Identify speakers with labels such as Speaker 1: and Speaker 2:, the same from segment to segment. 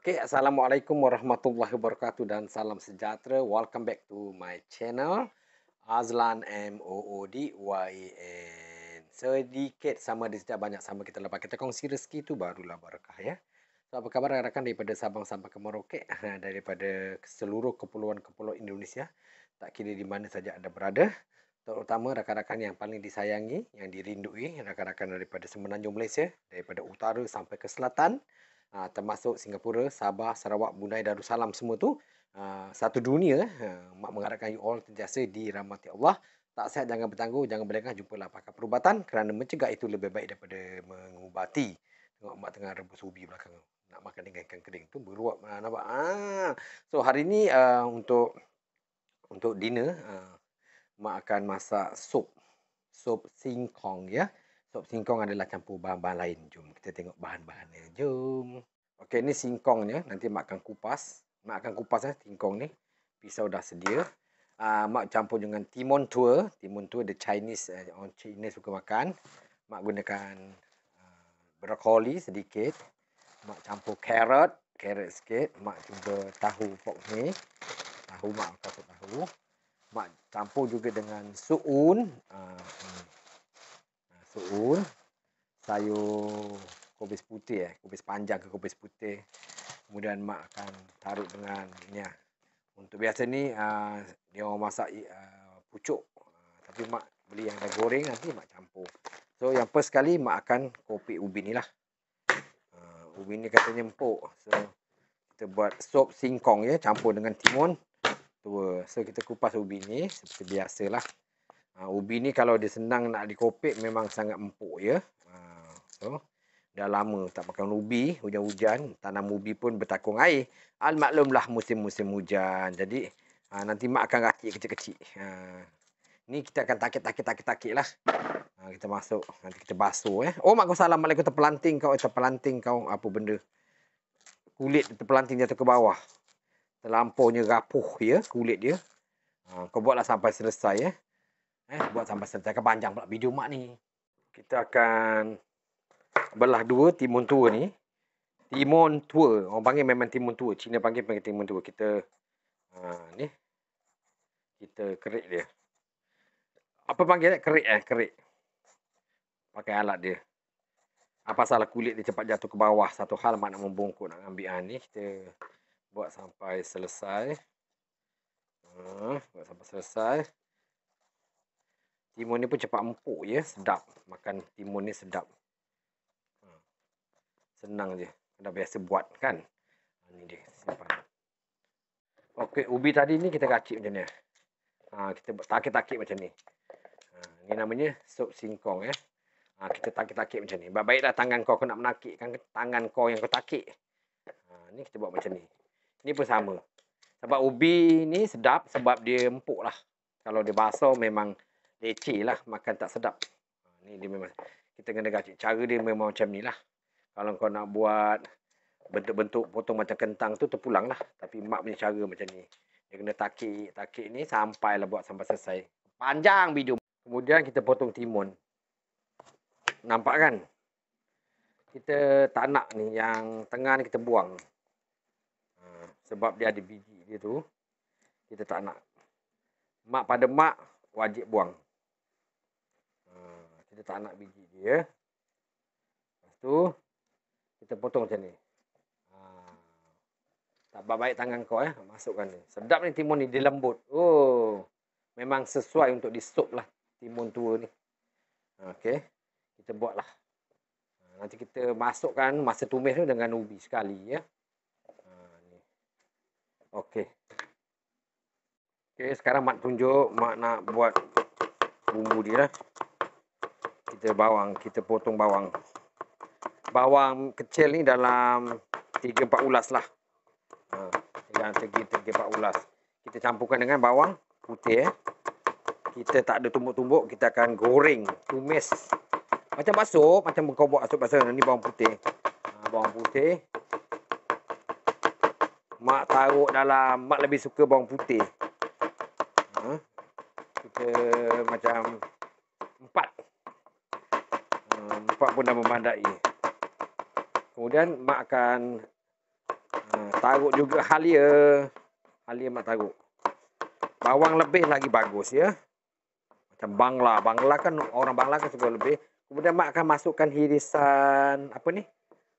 Speaker 1: Okay, Assalamualaikum warahmatullahi wabarakatuh dan salam sejahtera. Welcome back to my channel Azlan M O O D Y N. Sedikit sama di sejak banyak sama kita lepas kita kongsi rezeki tu barulah berkah ya. So, apa khabar rakan-rakan daripada Sabang sampai ke Merauke ha, daripada seluruh kepulauan kepulauan Indonesia tak kira di mana saja ada berada terutama rakan-rakan yang paling disayangi yang dirindui rakan-rakan daripada semenanjung Malaysia daripada utara sampai ke selatan Ah, termasuk Singapura, Sabah, Sarawak, Brunei, Darussalam semua tu. Ah, satu dunia. Eh. Ah, mak mengharapkan you all sentiasa dirahmati Allah. Tak sihat jangan bertangguh, jangan berlengah jumpalah pakar perubatan kerana mencegah itu lebih baik daripada mengubati. Tengok mak tengah rebus ubi belakang nak makan dengan ikan kering tu beruap nampak ah so hari ni untuk untuk dinner mak akan masak sup sup singkong ya yeah? Sop singkong adalah campur bahan-bahan lain. Jom kita tengok bahan-bahannya. bahan Jom. Okey, ni singkongnya. Nanti Mak akan kupas. Mak akan kupas eh, singkong ni. Pisau dah sedia. Uh, mak campur dengan timun tua. Timun tua, the Chinese. Uh, orang China suka makan. Mak gunakan uh, brokoli sedikit. Mak campur carrot. Carrot sikit. Mak cuba tahu pok ni. Tahu, Mak akan tahu. Mak campur juga dengan suun. Uh, Suun Sayur kubis putih eh. Kubis panjang ke kubis putih Kemudian mak akan taruh dengan ni ya. Untuk biasa ni aa, ah, Dia orang masak aa, ah, pucuk aa, ah, Tapi mak beli yang dah goreng Nanti mak campur So yang first sekali mak akan kopi ubi ni lah uh, Ubin ni katanya empuk So kita buat sop singkong ya Campur dengan timun Tua. So kita kupas ubi ni Seperti biasa lah Ha, ubi ni kalau dia senang nak dikopik memang sangat empuk ya. Ha, so, dah lama tak pakai ubi, hujan-hujan, tanam ubi pun bertakung air. Al-maklumlah ah, musim-musim hujan. Jadi, ha, nanti mak akan rakit kecil-kecil. Ha, ni kita akan takit-takit-takit-takit lah. Ha, kita masuk, nanti kita basuh eh. Oh, makasih salam. Malaikum terpelanting kau, eh, terpelanting kau apa benda. Kulit terpelanting jatuh ke bawah. Terlampau rapuh ya, kulit dia. Ha, kau buatlah sampai selesai eh. Ya. Eh, buat sampai setiap panjang pula video mak ni. Kita akan belah dua timun tua ni. Timun tua. Orang panggil memang timun tua. Cina panggil panggil timun tua. Kita ha, ni. Kita kerik dia. Apa panggil eh? Kerik eh? Kerik. Pakai alat dia. Apa ah, salah kulit dia cepat jatuh ke bawah. Satu hal mak nak membungkuk nak ambil ha, ni. Kita buat sampai selesai. Ha, buat sampai selesai. Timun ni pun cepat empuk ya. Sedap. Makan timun ni sedap. Ha. Senang je. Dah biasa buat kan. Ini ha, dia. Simpan. Okey. Ubi tadi ni kita kacik macam ni. Ha, kita takik-takik macam ni. Ha, ni namanya sup singkong ya. Ha, kita takik-takik macam ni. Baik-baiklah tangan kau. Kau nak menakik kan tangan kau yang kau takik. Ha, ni kita buat macam ni. Ni pun sama. Sebab ubi ni sedap sebab dia empuk lah. Kalau dia basah memang leceh lah makan tak sedap. Ini ha, dia memang kita kena gaji. Cara dia memang macam ni lah. Kalau kau nak buat bentuk-bentuk potong macam kentang tu terpulang lah. Tapi mak punya cara macam ni. Dia kena takik. Takik ni sampai lah buat sampai selesai. Panjang video. Kemudian kita potong timun. Nampak kan? Kita tak nak ni yang tengah ni kita buang. Ha, sebab dia ada biji dia tu. Kita tak nak. Mak pada mak wajib buang kita tak nak biji dia. Ya. Lepas tu, kita potong macam ni. Ha. Tak apa baik tangan kau eh. Masukkan ni. Sedap ni timun ni. Dia lembut. Oh. Memang sesuai untuk di disup lah. Timun tua ni. Ha, okay. Kita buat lah. nanti kita masukkan masa tumis tu dengan ubi sekali ya. Ha, ni. Okay. Okay. Sekarang Mak tunjuk. Mak nak buat bumbu dia lah kita bawang, kita potong bawang. Bawang kecil ni dalam 3-4 ulas lah. Ha, yang segi 3-4 ulas. Kita campurkan dengan bawang putih. Eh. Kita tak ada tumbuk-tumbuk, kita akan goreng, tumis. Macam bakso, macam kau buat asuk bakso. Ni bawang putih. Ha, bawang putih. Mak taruh dalam, mak lebih suka bawang putih. Ha, kita macam empat Empat pun dah memandai. Kemudian mak akan uh, taruh juga halia. Halia mak taruh. Bawang lebih lagi bagus ya. Macam bangla. Bangla kan orang bangla kan suka lebih. Kemudian mak akan masukkan hirisan apa ni?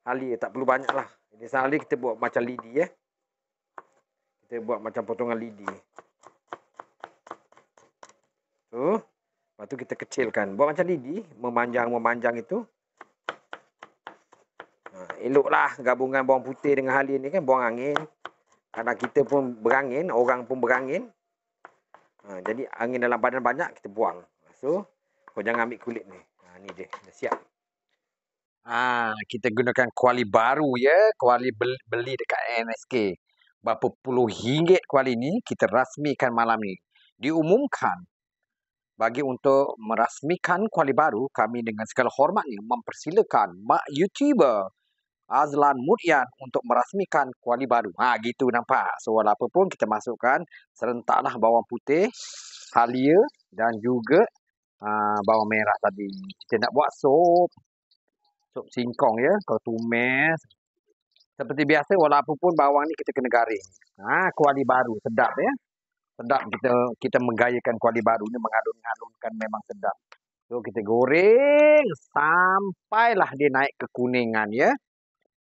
Speaker 1: Halia. Tak perlu banyak lah. Hirisan halia kita buat macam lidi ya. Kita buat macam potongan lidi. Tu. Lepas tu kita kecilkan. Buat macam didi. Memanjang-memanjang itu. Ha, eloklah gabungan bawang putih dengan halia ni kan. Buang angin. Kadang kita pun berangin. Orang pun berangin. Ha, jadi angin dalam badan banyak kita buang. So, kau jangan ambil kulit ni. Ha, ni dia. Dah siap. Ah, kita gunakan kuali baru ya. Kuali beli, beli dekat NSK. Berapa puluh ringgit kuali ni kita rasmikan malam ni. Diumumkan bagi untuk merasmikan kuali baru kami dengan segala hormatnya mempersilakan mak youtuber Azlan Mutian untuk merasmikan kuali baru. Ha gitu nampak. So apa pun kita masukkan serentaklah bawang putih, halia dan juga uh, bawang merah tadi. Kita nak buat sop, sop singkong ya, kalau tumis. Seperti biasa walaupun bawang ni kita kena garing. Ha kuali baru sedap ya sedap kita kita menggayakan kuali baru ni mengadun alunkan memang sedap. So kita goreng sampailah dia naik ke kuningan ya.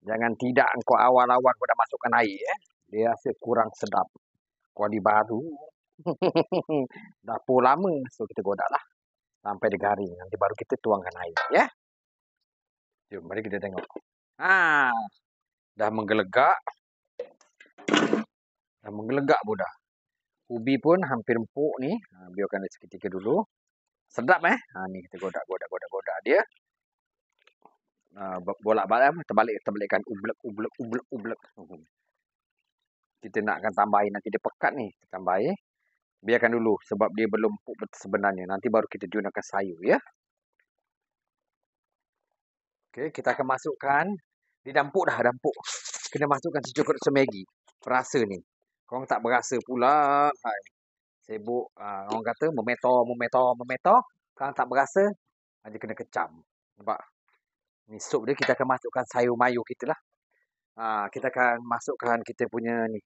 Speaker 1: Jangan tidak engkau awal-awal kau masukkan air ya. Dia rasa kurang sedap. Kuali baru. Dapur lama. So kita godaklah. Sampai dia garing. Nanti baru kita tuangkan air ya. Jom mari kita tengok. Ha, dah menggelegak. Dah menggelegak pun ubi pun hampir empuk ni. Ha, biarkan dia seketika dulu. Sedap eh. Ha, ni kita godak, godak, godak, godak dia. Ha, Bolak-balik, terbalik, terbalikkan. Ublek, ublek, ublek, ublek. Oh. Kita nak akan tambah air. Nanti dia pekat ni. Kita tambah air. Biarkan dulu sebab dia belum empuk sebenarnya. Nanti baru kita gunakan sayur ya. Okay, kita akan masukkan. Dia dah empuk dah, dah empuk. Kena masukkan secukup semegi. Perasa ni korang tak berasa pula hai, sibuk uh, orang kata memetor, memetor, memetor. Korang tak berasa, ah, dia kena kecam. Nampak. ni sup dia kita akan masukkan sayur mayu kita lah. Uh, kita akan masukkan kita punya ni.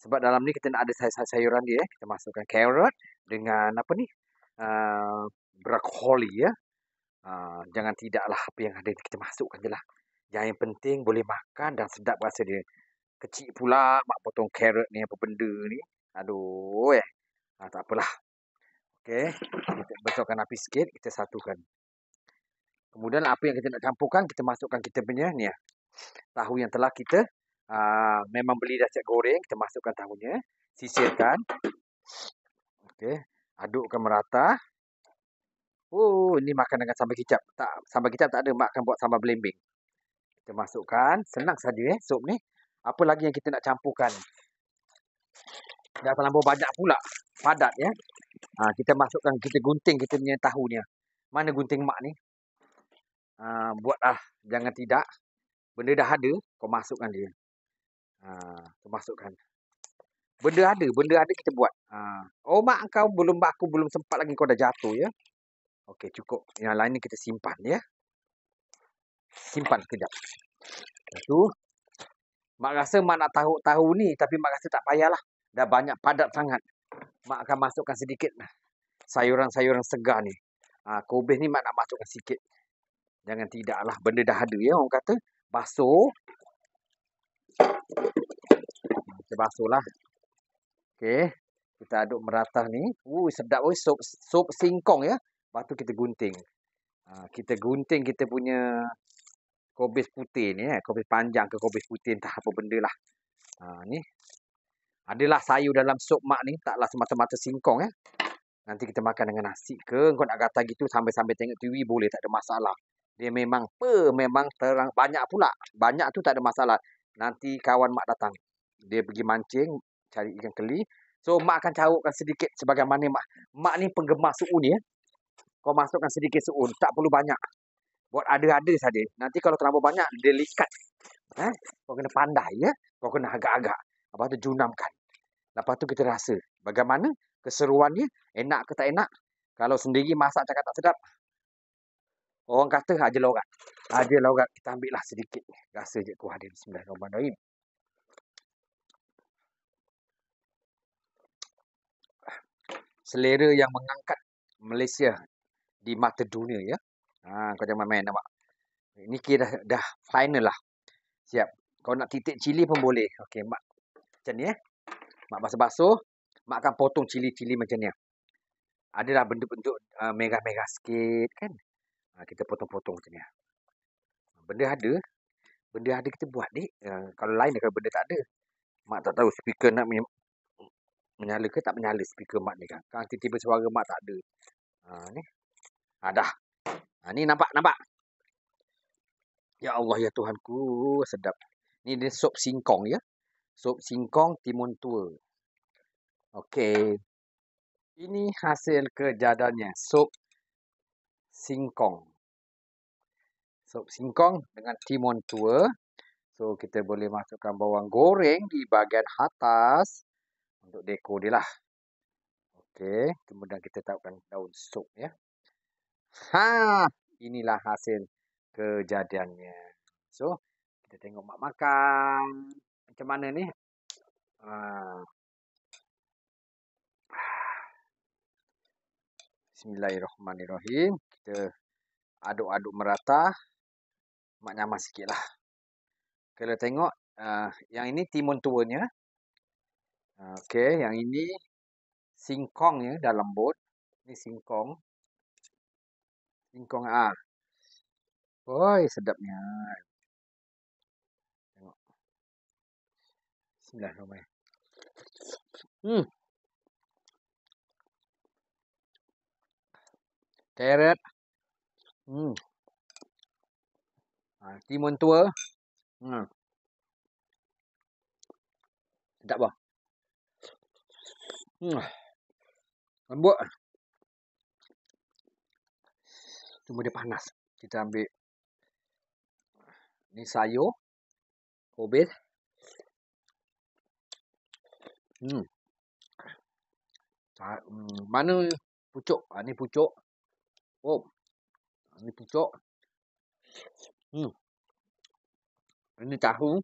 Speaker 1: Sebab dalam ni kita nak ada sayur sayuran dia. Eh. Kita masukkan carrot dengan apa ni? Uh, broccoli ya. Uh, jangan lah apa yang ada kita masukkan je lah. Yang, yang penting boleh makan dan sedap rasa dia kecil pula mak potong carrot ni apa benda ni. Aduh eh. Ha, tak apalah. Okey. Kita besarkan api sikit, kita satukan. Kemudian apa yang kita nak campurkan, kita masukkan kita punya ni eh. Tahu yang telah kita aa, ah, memang beli dah siap goreng, kita masukkan tahunya, sisirkan. Okey. Adukkan merata. Oh, ini makan dengan sambal kicap. Tak, sambal kicap tak ada, mak akan buat sambal belimbing. Kita masukkan, senang saja eh, sup ni apa lagi yang kita nak campurkan dah terlalu banyak pula padat ya ha, kita masukkan kita gunting kita punya tahu ni mana gunting mak ni ha, buatlah jangan tidak benda dah ada kau masukkan dia ha, kau masukkan benda ada benda ada kita buat ha. oh mak kau belum aku belum sempat lagi kau dah jatuh ya Okey cukup yang lain ni kita simpan ya simpan kejap Lepas tu Mak rasa mak nak tahu-tahu ni tapi mak rasa tak payahlah. Dah banyak padat sangat. Mak akan masukkan sedikit sayuran-sayuran segar ni. Ha, kubis ni mak nak masukkan sikit. Jangan tidaklah. Benda dah ada ya orang kata. Basuh. Kita basuh lah. Okay. Kita aduk merata ni. Ui, sedap. Ui, sup, sup singkong ya. Lepas kita gunting. Ha, kita gunting kita punya kobis putih ni. Eh. Kobis panjang ke kobis putih. Entah apa benda lah. Ha, ni. Adalah sayur dalam sup mak ni. Taklah semata-mata singkong. Eh. Nanti kita makan dengan nasi ke. Kau nak kata gitu sambil-sambil tengok TV boleh. Tak ada masalah. Dia memang pe, memang terang banyak pula. Banyak tu tak ada masalah. Nanti kawan mak datang. Dia pergi mancing. Cari ikan keli. So, mak akan carutkan sedikit sebagaimana mak. Mak ni penggemar suun ni. Eh. Kau masukkan sedikit suun. Tak perlu banyak. Buat ada-ada saja. Nanti kalau terlalu banyak, delikat. Ha? Eh? Kau kena pandai, ya. Kau kena agak-agak. Lepas tu junamkan. Lepas tu kita rasa bagaimana keseruannya, enak ke tak enak. Kalau sendiri masak cakap tak sedap, orang kata haja
Speaker 2: lorat. Haja lorat, kita ambil lah sedikit. Rasa je kuah dia. Bismillahirrahmanirrahim.
Speaker 1: Selera yang mengangkat Malaysia di mata dunia, ya. Ha, kau jangan main, main nampak. Niki dah dah final lah. Siap. Kau nak titik cili pun boleh. Okey, mak. Macam ni eh. Mak basuh-basuh. Mak akan potong cili-cili macam ni. Ah. Adalah benda bentuk uh, ah, merah-merah sikit kan. Ha, kita potong-potong macam ni. Benda ada. Benda ada kita buat ni. Uh, kalau lain kalau benda tak ada. Mak tak tahu speaker nak men menyala ke tak menyala speaker mak ni kan. Kan tiba-tiba suara mak tak ada. Ha, ni. Ha, dah. Ha, ni nampak, nampak. Ya Allah, ya Tuhanku, sedap. Ni dia sop singkong, ya. Sop singkong timun tua. Okey. Ini hasil kejadannya. Sop singkong. Sop singkong dengan timun tua. So, kita boleh masukkan bawang goreng di bahagian atas. Untuk dekor dia lah. Okey. Kemudian kita taruhkan daun sop, ya. Ha, inilah hasil kejadiannya. So, kita tengok mak makan. Macam mana
Speaker 2: ni? Ha. Bismillahirrahmanirrahim. Kita aduk-aduk merata.
Speaker 1: Mak nyaman sikit lah. Kalau tengok, uh, yang ini
Speaker 2: timun tuanya. Uh, ha, okay, yang ini singkongnya dalam bot. Ini singkong singkong ah. Oi, sedapnya. Tengok. Sudah ramai. Hmm. Carrot. Hmm. Ah, timun tua. Hmm. Sedap ah. Hmm. Lembut. Cuma dia panas. Kita ambil ni sayur. Kobis. Hmm. Ha, hmm. Mana pucuk? Ha, ni pucuk. Oh. Ha, ni pucuk. Hmm. Ini tahu.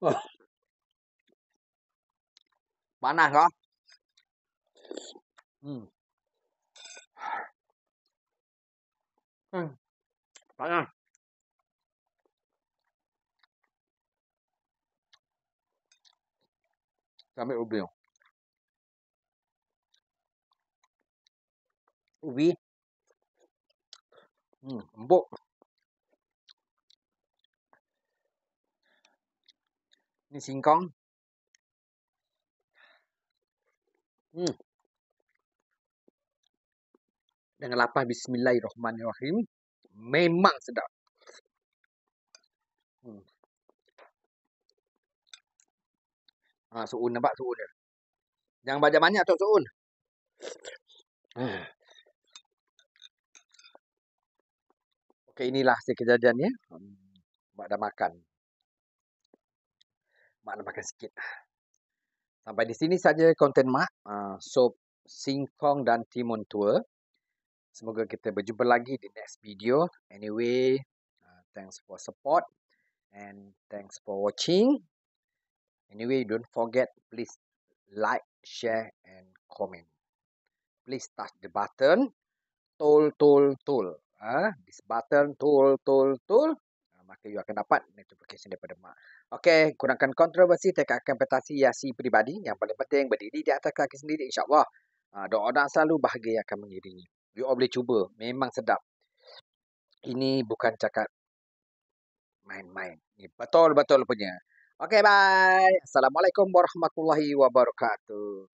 Speaker 2: Oh. bán này ngon ừ. Ừ. bán ngon ra mẹ ôm điều ubi ừ, bộ mình xin con Hmm. Dengan lapar bismillahirrahmanirrahim. Memang sedap. Hmm. Ha, suun nampak suun dia. Jangan banyak banyak tu suun. Hmm. Okey inilah si kejadian ya. Hmm. Mak dah makan.
Speaker 1: Mak dah makan sikit. Hmm. Sampai di sini saja konten Mak. Uh, ah, Sob Singkong dan Timun Tua. Semoga kita berjumpa lagi di next video. Anyway, uh, thanks for support. And thanks for watching. Anyway, don't forget please like, share and comment. Please touch the button. Tool, tool, tool. Uh, this button, tool, tool, tool. Uh, maka you akan dapat notification daripada Mak. Okey, gunakan kontroversi dekat kompetasi, yasi peribadi yang paling penting berdiri di atas kaki sendiri insyaAllah. Uh, doa dan selalu bahagia yang akan mengiringi. You all boleh cuba. Memang sedap. Ini bukan cakap main-main. Ini betul-betul punya. Okey,
Speaker 2: bye. Assalamualaikum warahmatullahi wabarakatuh.